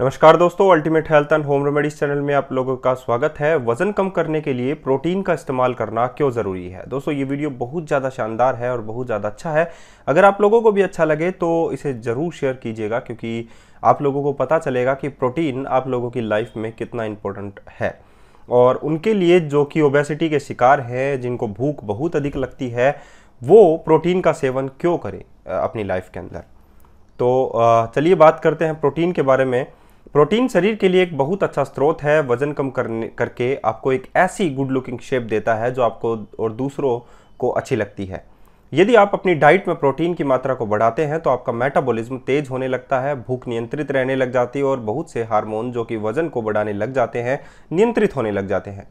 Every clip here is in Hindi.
नमस्कार दोस्तों ultimate health and home remedies channel में आप लोगों का स्वागत है वजन कम करने के लिए प्रोटीन का इस्तेमाल करना क्यों ज़रूरी है दोस्तों ये वीडियो बहुत ज़्यादा शानदार है और बहुत ज़्यादा अच्छा है अगर आप लोगों को भी अच्छा लगे तो इसे ज़रूर शेयर कीजिएगा क्योंकि आप लोगों को पता चलेगा कि प्रोटीन आप लोगों की लाइफ में कितना इम्पोर्टेंट है और उनके लिए जो कि ओबेसिटी के शिकार हैं जिनको भूख बहुत अधिक लगती है वो प्रोटीन का सेवन क्यों करें अपनी लाइफ के अंदर तो चलिए बात करते हैं प्रोटीन के बारे में प्रोटीन शरीर के लिए एक बहुत अच्छा स्रोत है वजन कम करने करके आपको एक ऐसी गुड लुकिंग शेप देता है जो आपको और दूसरों को अच्छी लगती है यदि आप अपनी डाइट में प्रोटीन की मात्रा को बढ़ाते हैं तो आपका मेटाबॉलिज्म तेज होने लगता है भूख नियंत्रित रहने लग जाती है और बहुत से हार्मोन जो कि वजन को बढ़ाने लग जाते हैं नियंत्रित होने लग जाते हैं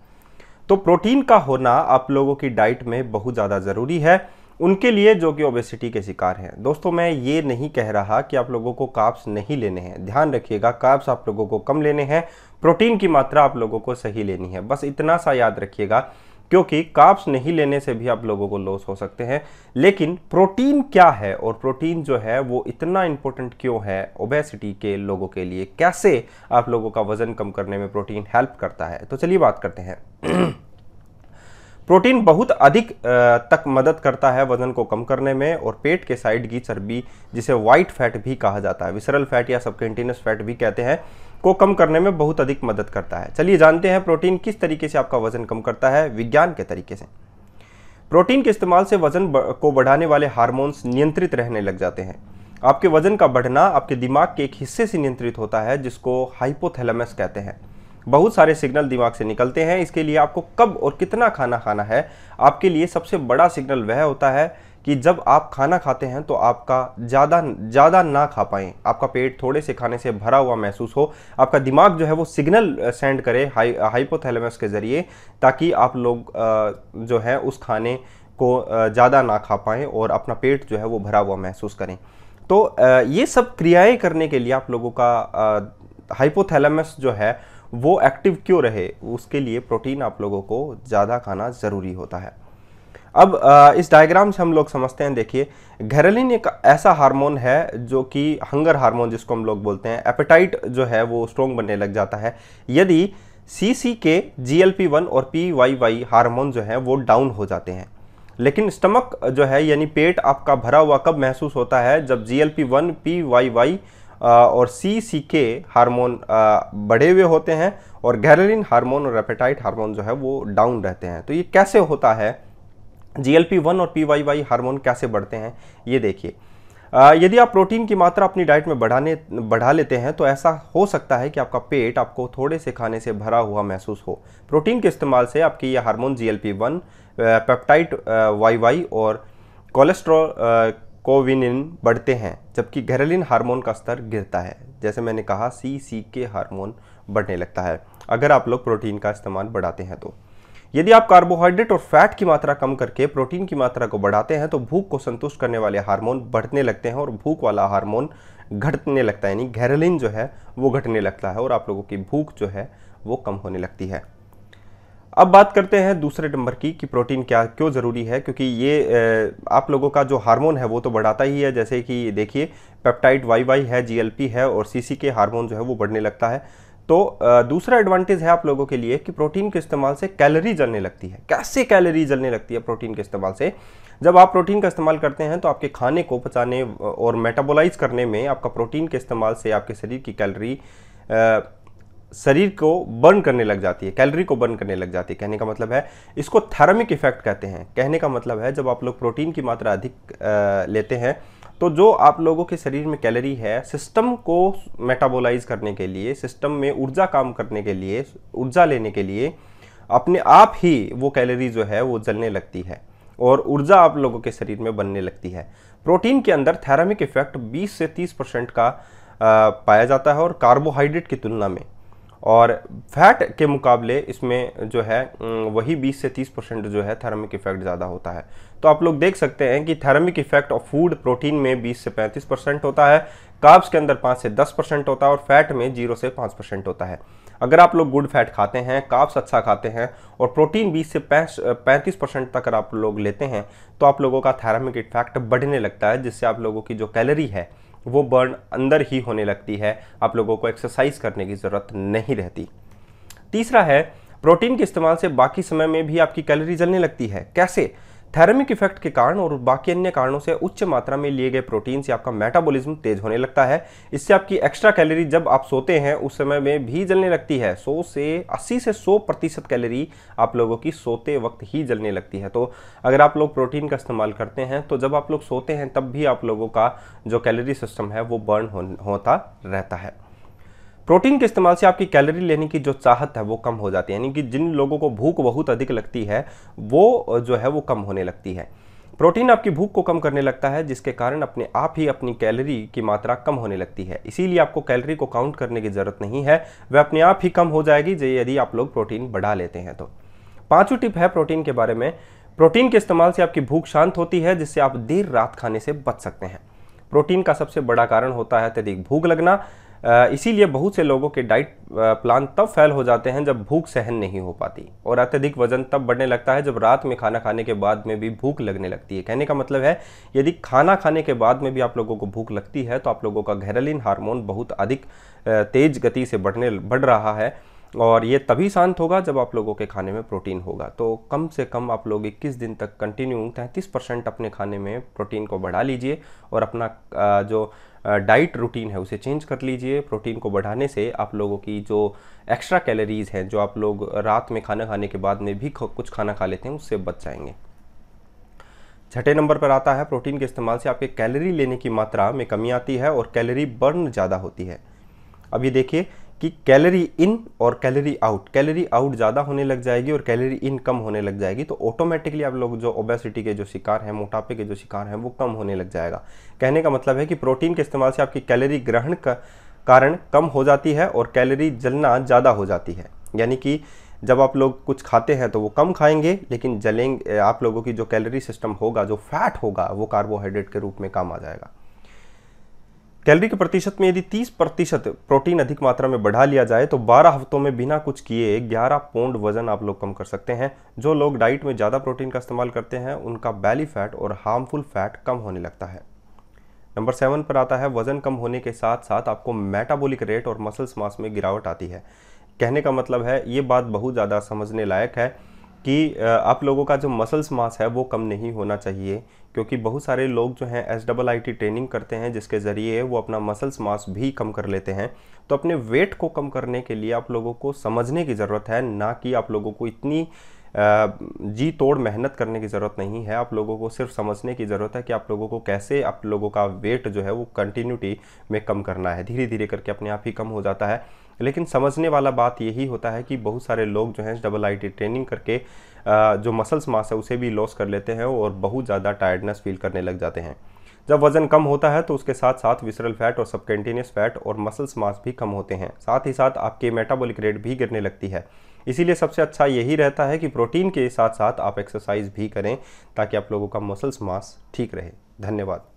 तो प्रोटीन का होना आप लोगों की डाइट में बहुत ज़्यादा ज़रूरी है उनके लिए जो कि ओबेसिटी के शिकार हैं दोस्तों मैं ये नहीं कह रहा कि आप लोगों को काप्स नहीं लेने हैं ध्यान रखिएगा काप्स आप लोगों को कम लेने हैं प्रोटीन की मात्रा आप लोगों को सही लेनी है बस इतना सा याद रखिएगा क्योंकि काप्स नहीं लेने से भी आप लोगों को लॉस हो सकते हैं लेकिन प्रोटीन क्या है और प्रोटीन जो है वो इतना इम्पोर्टेंट क्यों है ओबेसिटी के लोगों के लिए कैसे आप लोगों का वज़न कम करने में प्रोटीन हेल्प करता है तो चलिए बात करते हैं प्रोटीन बहुत अधिक तक मदद करता है वजन को कम करने में और पेट के साइड की चर्बी जिसे वाइट फैट भी कहा जाता है विसरल फैट या सबकेंटिनस फैट भी कहते हैं को कम करने में बहुत अधिक मदद करता है चलिए जानते हैं प्रोटीन किस तरीके से आपका वजन कम करता है विज्ञान के तरीके से प्रोटीन के इस्तेमाल से वजन को बढ़ाने वाले हार्मोन्स नियंत्रित रहने लग जाते हैं आपके वजन का बढ़ना आपके दिमाग के एक हिस्से से नियंत्रित होता है जिसको हाइपोथैलेमस कहते हैं बहुत सारे सिग्नल दिमाग से निकलते हैं इसके लिए आपको कब और कितना खाना खाना है आपके लिए सबसे बड़ा सिग्नल वह होता है कि जब आप खाना खाते हैं तो आपका ज़्यादा ज़्यादा ना खा पाएँ आपका पेट थोड़े से खाने से भरा हुआ महसूस हो आपका दिमाग जो है वो सिग्नल सेंड करे हाई हाइपोथैलेमस के ज़रिए ताकि आप लोग जो है उस खाने को ज़्यादा ना खा पाएँ और अपना पेट जो है वो भरा हुआ महसूस करें तो ये सब क्रियाएँ करने के लिए आप लोगों का हाइपोथैलेमस जो है वो एक्टिव क्यों रहे उसके लिए प्रोटीन आप लोगों को ज़्यादा खाना ज़रूरी होता है अब इस डायग्राम से हम लोग समझते हैं देखिए घरेलिन एक ऐसा हार्मोन है जो कि हंगर हार्मोन जिसको हम लोग बोलते हैं एपेटाइट जो है वो स्ट्रॉन्ग बनने लग जाता है यदि C C K G L P one और पी वाई वाई हार्मोन जो है वो डाउन हो जाते हैं लेकिन स्टमक जो है यानी पेट आपका भरा हुआ कब महसूस होता है जब G L P one P Y Y और सी सी के हारमोन बढ़े हुए होते हैं और गैरलिन हार्मोन और एपेटाइट हार्मोन जो है वो डाउन रहते हैं तो ये कैसे होता है जी एल पी वन और पी वाई वाई हार्मोन कैसे बढ़ते हैं ये देखिए यदि आप प्रोटीन की मात्रा अपनी डाइट में बढ़ाने बढ़ा लेते हैं तो ऐसा हो सकता है कि आपका पेट आपको थोड़े से खाने से भरा हुआ महसूस हो प्रोटीन के इस्तेमाल से आपकी ये hormone G L P one peptide Y Y और कोलेस्ट्रॉल कोविनिन बढ़ते हैं जबकि घरेलिन हार्मोन का स्तर गिरता है जैसे मैंने कहा सी सी के हार्मोन बढ़ने लगता है अगर आप लोग प्रोटीन का इस्तेमाल बढ़ाते हैं तो यदि आप कार्बोहाइड्रेट और फैट की मात्रा कम करके प्रोटीन की मात्रा को बढ़ाते हैं तो भूख को संतुष्ट करने वाले हार्मोन बढ़ने लगते हैं और भूख वाला हार्मोन घटने लगता है यानी घरेलिन जो है वो घटने लगता है और आप लोगों की भूख जो है वो कम होने लगती है अब बात करते हैं दूसरे नंबर की कि प्रोटीन क्या क्यों ज़रूरी है क्योंकि ये आप लोगों का जो हार्मोन है वो तो बढ़ाता ही है जैसे कि देखिए पेप्टाइड वाई वाई है जीएलपी है और सीसी के हार्मोन जो है वो बढ़ने लगता है तो दूसरा एडवांटेज है आप लोगों के लिए कि प्रोटीन के इस्तेमाल से कैलरी जलने लगती है कैसे कैलरी जलने लगती है प्रोटीन के इस्तेमाल से जब आप प्रोटीन का इस्तेमाल करते हैं तो आपके खाने को पचाने और मेटाबोलाइज करने में आपका प्रोटीन के इस्तेमाल से आपके शरीर की कैलोरी शरीर को बर्न करने लग जाती है कैलोरी को बर्न करने लग जाती है कहने का मतलब है इसको थर्मिक इफेक्ट कहते हैं कहने का मतलब है जब आप लोग प्रोटीन की मात्रा अधिक लेते हैं तो जो आप लोगों के शरीर में कैलोरी है सिस्टम को मेटाबोलाइज करने के लिए सिस्टम में ऊर्जा काम करने के लिए ऊर्जा लेने के लिए अपने आप ही वो कैलोरी जो है वो जलने लगती है और ऊर्जा आप लोगों के शरीर में बनने लगती है प्रोटीन के अंदर थैरामिक इफेक्ट 20 से 30 परसेंट का आ, पाया जाता है और कार्बोहाइड्रेट की तुलना में और फैट के मुकाबले इसमें जो है वही 20 से 30 परसेंट जो है थर्मिक इफेक्ट ज़्यादा होता है तो आप लोग देख सकते हैं कि thermic effect of food protein में 20 से 35 परसेंट होता है काब्स के अंदर 5 से 10 परसेंट होता है और फैट में 0 से 5 परसेंट होता है अगर आप लोग गुड फैट खाते हैं काब्स अच्छा खाते हैं और प्रोटीन 20 से पैंतीस परसेंट तक आप लोग लेते हैं तो आप लोगों का थैरामिक इफेक्ट बढ़ने लगता है जिससे आप लोगों की जो कैलरी है वो बर्न अंदर ही होने लगती है आप लोगों को एक्सरसाइज करने की ज़रूरत नहीं रहती तीसरा है प्रोटीन के इस्तेमाल से बाकी समय में भी आपकी कैलोरी जलने लगती है कैसे थैरमिक इफेक्ट के कारण और बाकी अन्य कारणों से उच्च मात्रा में लिए गए प्रोटीन से आपका मेटाबॉलिज्म तेज होने लगता है इससे आपकी एक्स्ट्रा कैलोरी जब आप सोते हैं उस समय में भी जलने लगती है 100 से 80 से 100 प्रतिशत कैलोरी आप लोगों की सोते वक्त ही जलने लगती है तो अगर आप लोग प्रोटीन का इस्तेमाल करते हैं तो जब आप लोग सोते हैं तब भी आप लोगों का जो कैलोरी सिस्टम है वो बर्न हो, होता रहता है प्रोटीन के इस्तेमाल से आपकी कैलोरी लेने की जो चाहत है वो कम हो जाती है यानी कि जिन लोगों को भूख बहुत अधिक लगती है वो जो है वो कम होने लगती है प्रोटीन आपकी भूख को कम करने लगता है जिसके कारण अपने आप ही अपनी कैलोरी की मात्रा कम होने लगती है इसीलिए आपको कैलोरी को काउंट करने की ज़रूरत नहीं है वह अपने आप ही कम हो जाएगी यदि आप लोग प्रोटीन बढ़ा लेते हैं तो पाँचों टिप है प्रोटीन के बारे में प्रोटीन के इस्तेमाल से आपकी भूख शांत होती है जिससे आप देर रात खाने से बच सकते हैं प्रोटीन का सबसे बड़ा कारण होता है अत्यधिक भूख लगना इसीलिए बहुत से लोगों के डाइट प्लान तब फेल हो जाते हैं जब भूख सहन नहीं हो पाती और अत्यधिक वजन तब बढ़ने लगता है जब रात में खाना खाने के बाद में भी भूख लगने लगती है कहने का मतलब है यदि खाना खाने के बाद में भी आप लोगों को भूख लगती है तो आप लोगों का घेरलिन हार्मोन बहुत अधिक तेज गति से बढ़ने बढ़ रहा है और ये तभी शांत होगा जब आप लोगों के खाने में प्रोटीन होगा तो कम से कम आप लोग इक्कीस दिन तक कंटिन्यू तैंतीस परसेंट अपने खाने में प्रोटीन को बढ़ा लीजिए और अपना जो डाइट रूटीन है उसे चेंज कर लीजिए प्रोटीन को बढ़ाने से आप लोगों की जो एक्स्ट्रा कैलोरीज़ हैं जो आप लोग रात में खाना खाने के बाद में भी कुछ खाना खा लेते हैं उससे बच जाएंगे छठे नंबर पर आता है प्रोटीन के इस्तेमाल से आपके कैलोरी लेने की मात्रा में कमी आती है और कैलोरी बर्न ज़्यादा होती है अब ये देखिए कि कैलोरी इन और कैलोरी आउट कैलोरी आउट ज़्यादा होने लग जाएगी और कैलोरी इन कम होने लग जाएगी तो ऑटोमेटिकली आप लोग जो ओबेसिटी के जो शिकार हैं मोटापे के जो शिकार हैं वो कम होने लग जाएगा कहने का मतलब है कि प्रोटीन के इस्तेमाल से आपकी कैलोरी ग्रहण का कारण कम हो जाती है और कैलोरी जलना ज़्यादा हो जाती है यानी कि जब आप लोग कुछ खाते हैं तो वो कम खाएंगे लेकिन जलेंगे आप लोगों की जो कैलोरी सिस्टम होगा जो फैट होगा वो कार्बोहाइड्रेट के रूप में काम आ जाएगा कैलोरी के प्रतिशत में यदि 30 प्रतिशत प्रोटीन अधिक मात्रा में बढ़ा लिया जाए तो 12 हफ्तों में बिना कुछ किए 11 पौंड वजन आप लोग कम कर सकते हैं जो लोग डाइट में ज़्यादा प्रोटीन का इस्तेमाल करते हैं उनका बैली फैट और हार्मफुल फैट कम होने लगता है नंबर सेवन पर आता है वजन कम होने के साथ साथ आपको मेटाबोलिक रेट और मसल्स मास में गिरावट आती है कहने का मतलब है ये बात बहुत ज़्यादा समझने लायक है कि आप लोगों का जो मसल्स मास है वो कम नहीं होना चाहिए क्योंकि बहुत सारे लोग जो हैं S double I T training करते हैं जिसके ज़रिए वो अपना मसल्स मास भी कम कर लेते हैं तो अपने वेट को कम करने के लिए आप लोगों को समझने की ज़रूरत है ना कि आप लोगों को इतनी जी तोड़ मेहनत करने की ज़रूरत नहीं है आप लोगों को सिर्फ समझने की ज़रूरत है कि आप लोगों को कैसे आप लोगों का वेट जो है वो कंटिन्यूटी में कम करना है धीरे धीरे करके अपने आप ही कम हो जाता है लेकिन समझने वाला बात यही होता है कि बहुत सारे लोग जो हैं डबल आई ट्रेनिंग करके जो मसल्स मास है उसे भी लॉस कर लेते हैं और बहुत ज़्यादा टायर्डनेस फील करने लग जाते हैं जब वजन कम होता है तो उसके साथ साथ विसरल फैट और सबकंटिन्यूस फैट और मसल्स मास भी कम होते हैं साथ ही साथ आपके मेटाबॉलिक रेट भी गिरने लगती है इसीलिए सबसे अच्छा यही रहता है कि प्रोटीन के साथ साथ आप एक्सरसाइज भी करें ताकि आप लोगों का मसल्स मास ठीक रहे धन्यवाद